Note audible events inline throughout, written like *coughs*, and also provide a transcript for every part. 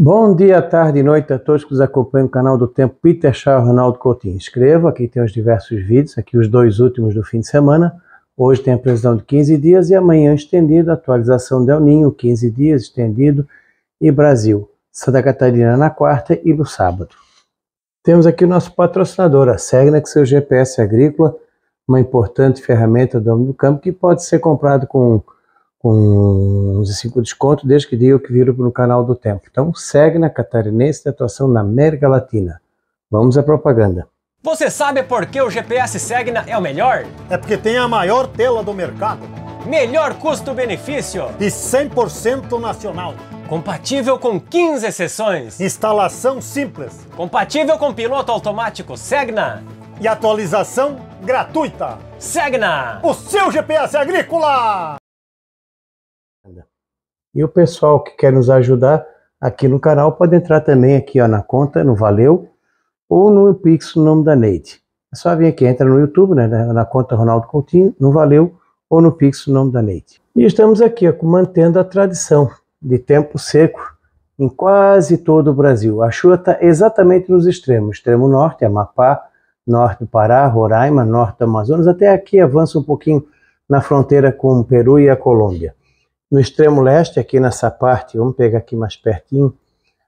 Bom dia, tarde e noite a todos que nos acompanham no canal do Tempo Peter Shaw Ronaldo Coutinho. Inscreva, aqui tem os diversos vídeos, aqui os dois últimos do fim de semana. Hoje tem a previsão de 15 dias e amanhã estendido, atualização del Ninho, 15 dias estendido e Brasil, Santa Catarina na quarta e no sábado. Temos aqui o nosso patrocinador, a que seu GPS agrícola, uma importante ferramenta do homem do campo que pode ser comprado com com 5 desconto, desde que eu que viram no canal do Tempo. Então segue na Catarinense de atuação na América Latina. Vamos à propaganda. Você sabe por que o GPS Segna é o melhor? É porque tem a maior tela do mercado. Melhor custo-benefício. E 100% nacional. Compatível com 15 sessões. Instalação simples. Compatível com piloto automático Segna. E atualização gratuita. Segna. O seu GPS agrícola. E o pessoal que quer nos ajudar aqui no canal pode entrar também aqui ó, na conta, no Valeu, ou no Pix, no nome da Neide. É só vir aqui, entra no YouTube, né, na conta Ronaldo Coutinho, no Valeu, ou no Pix, no nome da Neide. E estamos aqui ó, mantendo a tradição de tempo seco em quase todo o Brasil. A chuva está exatamente nos extremos, extremo norte, Amapá, norte do Pará, Roraima, norte do Amazonas, até aqui avança um pouquinho na fronteira com o Peru e a Colômbia. No extremo leste, aqui nessa parte, vamos pegar aqui mais pertinho,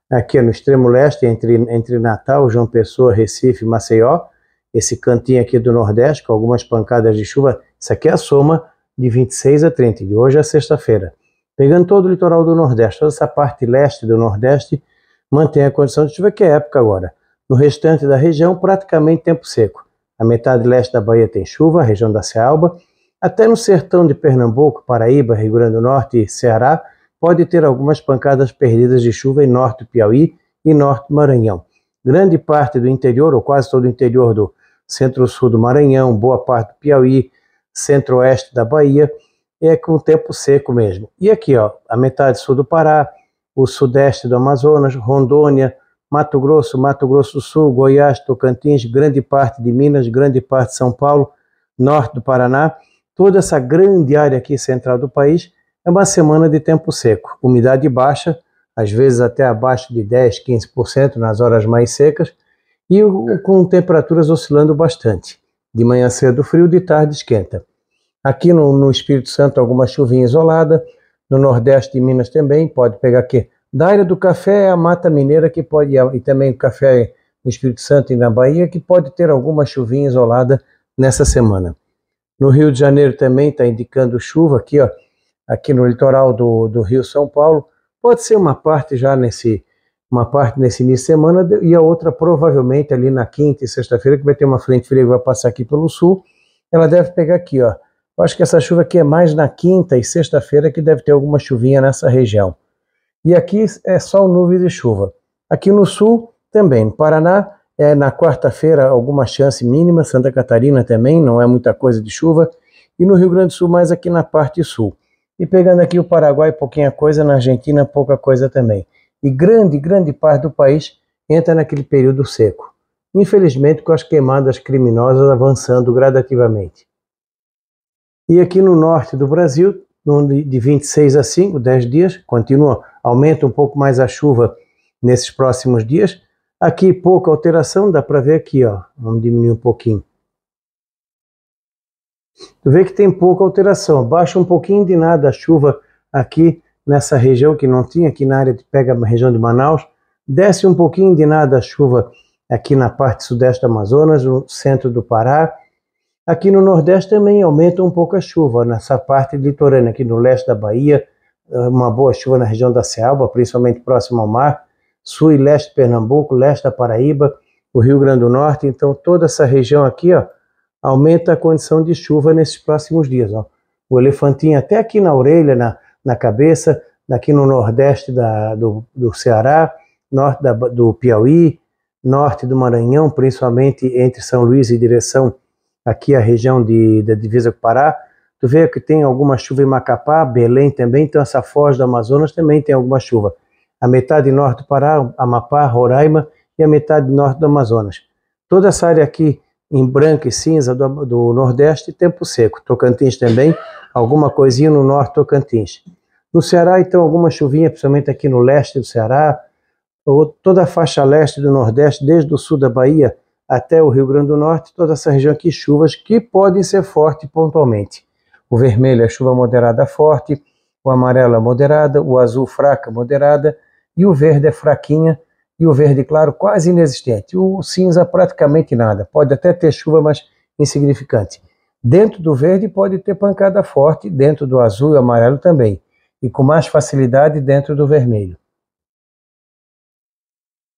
aqui no extremo leste, entre, entre Natal, João Pessoa, Recife, Maceió, esse cantinho aqui do Nordeste, com algumas pancadas de chuva, isso aqui é a soma de 26 a 30, de hoje a é sexta-feira. Pegando todo o litoral do Nordeste, toda essa parte leste do Nordeste, mantém a condição de chuva, que é época agora. No restante da região, praticamente tempo seco. A metade leste da Bahia tem chuva, a região da Cealba, até no sertão de Pernambuco, Paraíba, Rio Grande do Norte e Ceará, pode ter algumas pancadas perdidas de chuva em norte Piauí e norte Maranhão. Grande parte do interior, ou quase todo o interior do centro-sul do Maranhão, boa parte do Piauí, centro-oeste da Bahia, é com tempo seco mesmo. E aqui, ó, a metade sul do Pará, o sudeste do Amazonas, Rondônia, Mato Grosso, Mato Grosso do Sul, Goiás, Tocantins, grande parte de Minas, grande parte de São Paulo, norte do Paraná toda essa grande área aqui central do país é uma semana de tempo seco, umidade baixa, às vezes até abaixo de 10, 15% nas horas mais secas, e com temperaturas oscilando bastante. De manhã cedo frio, de tarde esquenta. Aqui no, no Espírito Santo, alguma chuvinha isolada, no Nordeste de Minas também, pode pegar aqui. Da área do café é a Mata Mineira que pode, e também o café no Espírito Santo e na Bahia, que pode ter alguma chuvinha isolada nessa semana. No Rio de Janeiro também está indicando chuva aqui, ó, aqui no litoral do, do Rio São Paulo. Pode ser uma parte já nesse uma parte nesse início de semana e a outra provavelmente ali na quinta e sexta-feira que vai ter uma frente fria que vai passar aqui pelo sul. Ela deve pegar aqui, ó. Eu acho que essa chuva aqui é mais na quinta e sexta-feira que deve ter alguma chuvinha nessa região. E aqui é só nuvens e chuva. Aqui no sul também, no Paraná, é, na quarta-feira, alguma chance mínima, Santa Catarina também, não é muita coisa de chuva. E no Rio Grande do Sul, mais aqui na parte sul. E pegando aqui o Paraguai, pouquinha coisa, na Argentina, pouca coisa também. E grande, grande parte do país entra naquele período seco. Infelizmente, com as queimadas criminosas avançando gradativamente. E aqui no norte do Brasil, de 26 a 5, 10 dias, continua, aumenta um pouco mais a chuva nesses próximos dias, Aqui pouca alteração, dá para ver aqui, ó. Vamos diminuir um pouquinho. Tu vê que tem pouca alteração, baixa um pouquinho de nada a chuva aqui nessa região que não tinha, aqui na área de pega a região de Manaus. Desce um pouquinho de nada a chuva aqui na parte sudeste do Amazonas, no centro do Pará. Aqui no Nordeste também aumenta um pouco a chuva, nessa parte litorânea, aqui no leste da Bahia, uma boa chuva na região da Ceaba, principalmente próximo ao mar sul e leste de Pernambuco, leste da Paraíba, o Rio Grande do Norte. Então, toda essa região aqui ó, aumenta a condição de chuva nesses próximos dias. Ó. O elefantinho até aqui na orelha, na, na cabeça, aqui no nordeste da, do, do Ceará, norte da, do Piauí, norte do Maranhão, principalmente entre São Luís e direção aqui a região de, da divisa com o Pará. Tu vê que tem alguma chuva em Macapá, Belém também, então essa foz do Amazonas também tem alguma chuva a metade norte do Pará, Amapá, Roraima e a metade norte do Amazonas. Toda essa área aqui em branco e cinza do, do Nordeste, tempo seco. Tocantins também, alguma coisinha no norte Tocantins. No Ceará, então, alguma chuvinha, principalmente aqui no leste do Ceará, ou toda a faixa leste do Nordeste, desde o sul da Bahia até o Rio Grande do Norte, toda essa região aqui, chuvas que podem ser fortes pontualmente. O vermelho é chuva moderada forte, o amarelo é moderada, o azul fraca moderada, e o verde é fraquinha e o verde claro quase inexistente. O cinza praticamente nada, pode até ter chuva, mas insignificante. Dentro do verde pode ter pancada forte, dentro do azul e amarelo também, e com mais facilidade dentro do vermelho.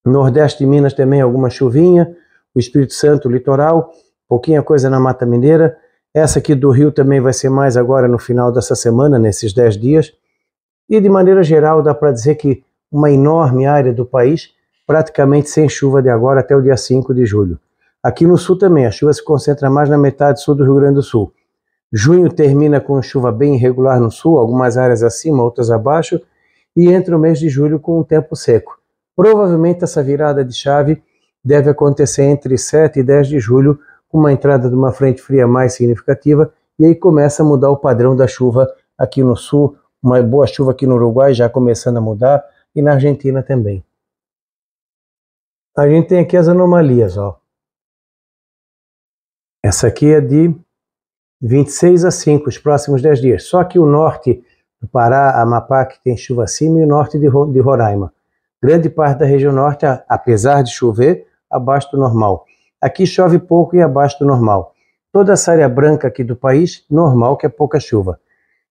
Nordeste de Minas também alguma chuvinha, o Espírito Santo, litoral, pouquinha coisa na Mata Mineira. Essa aqui do Rio também vai ser mais agora no final dessa semana, nesses 10 dias. E de maneira geral, dá para dizer que uma enorme área do país praticamente sem chuva de agora até o dia 5 de julho. Aqui no sul também, a chuva se concentra mais na metade sul do Rio Grande do Sul. Junho termina com chuva bem irregular no sul, algumas áreas acima, outras abaixo, e entra o mês de julho com um tempo seco. Provavelmente essa virada de chave deve acontecer entre 7 e 10 de julho, com uma entrada de uma frente fria mais significativa, e aí começa a mudar o padrão da chuva aqui no sul. Uma boa chuva aqui no Uruguai já começando a mudar, e na Argentina também. A gente tem aqui as anomalias, ó. Essa aqui é de 26 a 5, os próximos 10 dias. Só que o norte do Pará, Amapá, que tem chuva acima, e o norte de, de Roraima. Grande parte da região norte, apesar de chover, abaixo do normal. Aqui chove pouco e abaixo do normal. Toda essa área branca aqui do país, normal que é pouca chuva.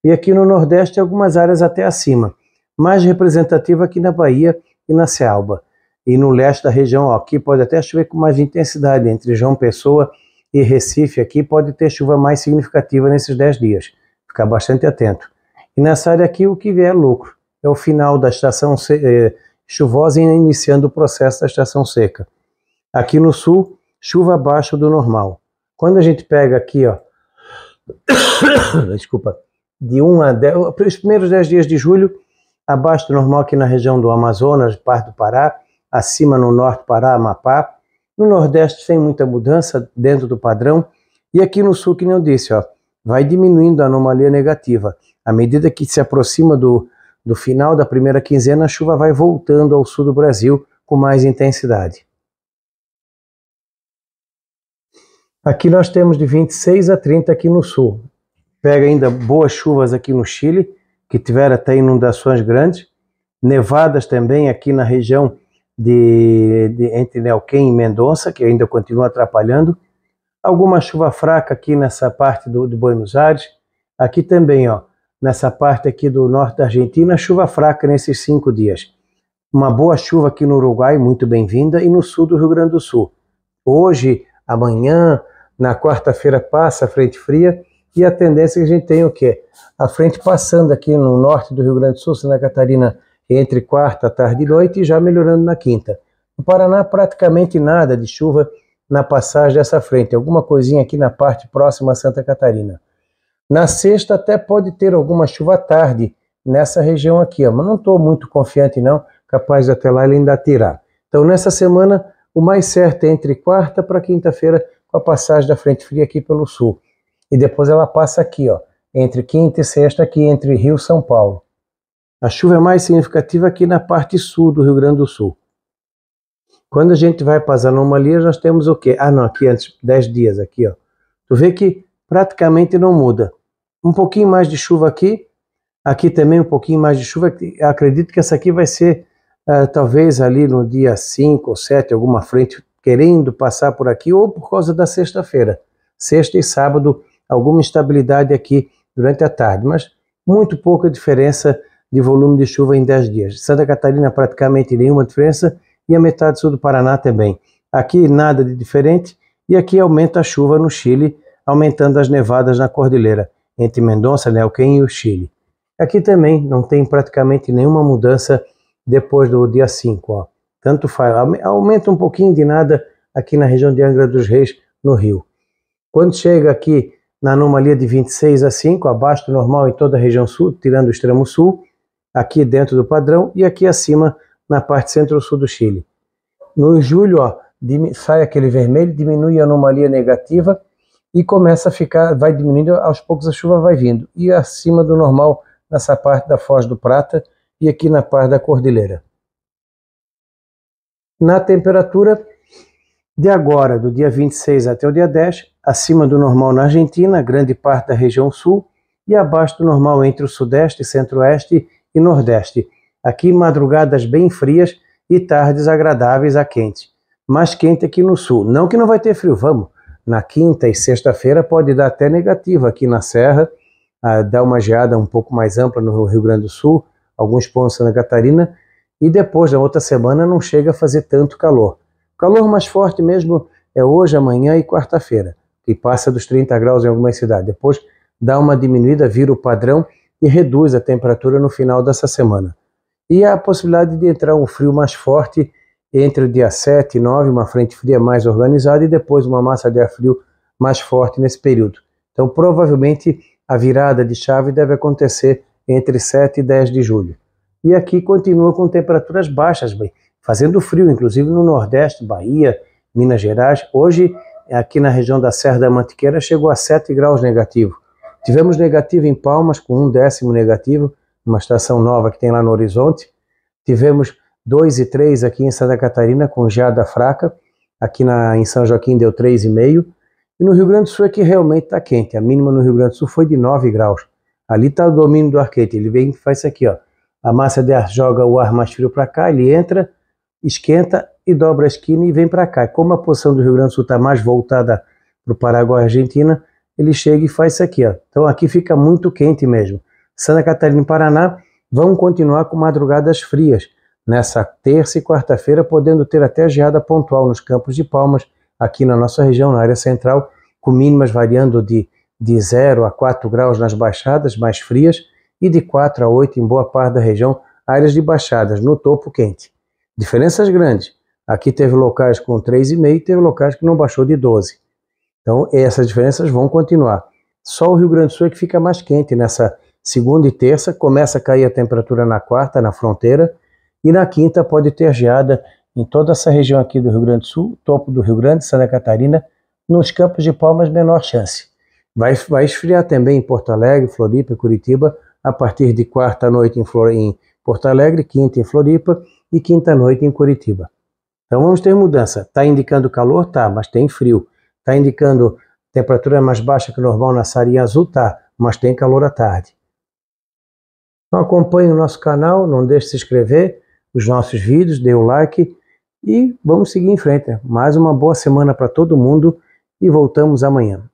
E aqui no Nordeste, algumas áreas até acima mais representativa aqui na Bahia e na Cealba. E no leste da região, ó, aqui pode até chover com mais intensidade, entre João Pessoa e Recife, aqui pode ter chuva mais significativa nesses 10 dias. Ficar bastante atento. E nessa área aqui, o que vier é lucro. É o final da estação eh, chuvosa e iniciando o processo da estação seca. Aqui no sul, chuva abaixo do normal. Quando a gente pega aqui, ó, *coughs* desculpa, de 1 a 10, os primeiros 10 dias de julho, abaixo do normal aqui na região do Amazonas, parte do Pará, acima no norte Pará, Amapá. No Nordeste sem muita mudança dentro do padrão. E aqui no sul, que eu disse, ó, vai diminuindo a anomalia negativa. À medida que se aproxima do, do final da primeira quinzena, a chuva vai voltando ao sul do Brasil com mais intensidade. Aqui nós temos de 26 a 30 aqui no sul. Pega ainda boas chuvas aqui no Chile, que tiver até inundações grandes, nevadas também aqui na região de, de entre Neuquén e Mendonça, que ainda continua atrapalhando, alguma chuva fraca aqui nessa parte do, do Buenos Aires, aqui também, ó, nessa parte aqui do norte da Argentina, chuva fraca nesses cinco dias. Uma boa chuva aqui no Uruguai, muito bem-vinda, e no sul do Rio Grande do Sul. Hoje, amanhã, na quarta-feira passa a frente fria, e a tendência que a gente tem é o quê? A frente passando aqui no norte do Rio Grande do Sul, Santa Catarina, entre quarta, tarde e noite, e já melhorando na quinta. No Paraná, praticamente nada de chuva na passagem dessa frente, alguma coisinha aqui na parte próxima a Santa Catarina. Na sexta até pode ter alguma chuva à tarde nessa região aqui, ó, mas não estou muito confiante não, capaz de até lá ele ainda tirar. Então nessa semana o mais certo é entre quarta para quinta-feira com a passagem da frente fria aqui pelo sul e depois ela passa aqui, ó, entre quinta e sexta, aqui entre Rio e São Paulo. A chuva é mais significativa aqui na parte sul do Rio Grande do Sul. Quando a gente vai para as anomalias, nós temos o quê? Ah, não, aqui antes, 10 dias aqui, ó. Tu vê que praticamente não muda. Um pouquinho mais de chuva aqui, aqui também um pouquinho mais de chuva. Acredito que essa aqui vai ser, uh, talvez ali no dia 5 ou 7, alguma frente querendo passar por aqui, ou por causa da sexta-feira. Sexta e sábado, alguma instabilidade aqui durante a tarde, mas muito pouca diferença de volume de chuva em 10 dias. Santa Catarina praticamente nenhuma diferença e a metade sul do Paraná também. Aqui nada de diferente e aqui aumenta a chuva no Chile, aumentando as nevadas na cordilheira entre Mendonça, Neuquén e o Chile. Aqui também não tem praticamente nenhuma mudança depois do dia 5. Ó. Tanto faz, aumenta um pouquinho de nada aqui na região de Angra dos Reis, no Rio. Quando chega aqui na anomalia de 26 a 5, abaixo do normal em toda a região sul, tirando o extremo sul, aqui dentro do padrão e aqui acima na parte centro-sul do Chile. No julho, ó, sai aquele vermelho, diminui a anomalia negativa e começa a ficar, vai diminuindo, aos poucos a chuva vai vindo. E acima do normal nessa parte da Foz do Prata e aqui na parte da Cordilheira. Na temperatura, de agora, do dia 26 até o dia 10, acima do normal na Argentina, grande parte da região sul, e abaixo do normal entre o sudeste, centro-oeste e nordeste. Aqui, madrugadas bem frias e tardes agradáveis a quente. Mais quente aqui no sul. Não que não vai ter frio, vamos. Na quinta e sexta-feira pode dar até negativa aqui na Serra, ah, dar uma geada um pouco mais ampla no Rio Grande do Sul, alguns pontos na Catarina, e depois, na outra semana, não chega a fazer tanto calor calor mais forte mesmo é hoje, amanhã e quarta-feira, que passa dos 30 graus em algumas cidades. Depois dá uma diminuída, vira o padrão e reduz a temperatura no final dessa semana. E há a possibilidade de entrar um frio mais forte entre o dia 7 e 9, uma frente fria mais organizada e depois uma massa de ar frio mais forte nesse período. Então, provavelmente, a virada de chave deve acontecer entre 7 e 10 de julho. E aqui continua com temperaturas baixas, bem fazendo frio, inclusive no Nordeste, Bahia, Minas Gerais. Hoje, aqui na região da Serra da Mantiqueira, chegou a 7 graus negativo. Tivemos negativo em Palmas, com um décimo negativo, uma estação nova que tem lá no horizonte. Tivemos 2 e 3 aqui em Santa Catarina, com geada fraca. Aqui na, em São Joaquim deu 3,5. E no Rio Grande do Sul é que realmente está quente. A mínima no Rio Grande do Sul foi de 9 graus. Ali está o domínio do ar quente. Ele vem e faz isso aqui, ó. A massa de ar joga o ar mais frio para cá, ele entra, esquenta e dobra a esquina e vem para cá. Como a posição do Rio Grande do Sul está mais voltada para o Paraguai e Argentina, ele chega e faz isso aqui. Ó. Então aqui fica muito quente mesmo. Santa Catarina e Paraná vão continuar com madrugadas frias nessa terça e quarta-feira, podendo ter até geada pontual nos campos de Palmas, aqui na nossa região, na área central, com mínimas variando de, de 0 a 4 graus nas baixadas mais frias e de 4 a 8 em boa parte da região, áreas de baixadas, no topo quente. Diferenças grandes. Aqui teve locais com 3,5 e teve locais que não baixou de 12. Então, essas diferenças vão continuar. Só o Rio Grande do Sul é que fica mais quente nessa segunda e terça. Começa a cair a temperatura na quarta, na fronteira. E na quinta pode ter geada em toda essa região aqui do Rio Grande do Sul, topo do Rio Grande, Santa Catarina, nos campos de palmas, menor chance. Vai, vai esfriar também em Porto Alegre, Floripa, Curitiba, a partir de quarta noite em, Flor em Porto Alegre, quinta em Floripa, e quinta-noite em Curitiba. Então vamos ter mudança. Está indicando calor? Tá, mas tem frio. Está indicando temperatura mais baixa que normal na sarinha azul? Tá, mas tem calor à tarde. Então acompanhe o nosso canal, não deixe de se inscrever, os nossos vídeos, dê o like e vamos seguir em frente. Mais uma boa semana para todo mundo e voltamos amanhã.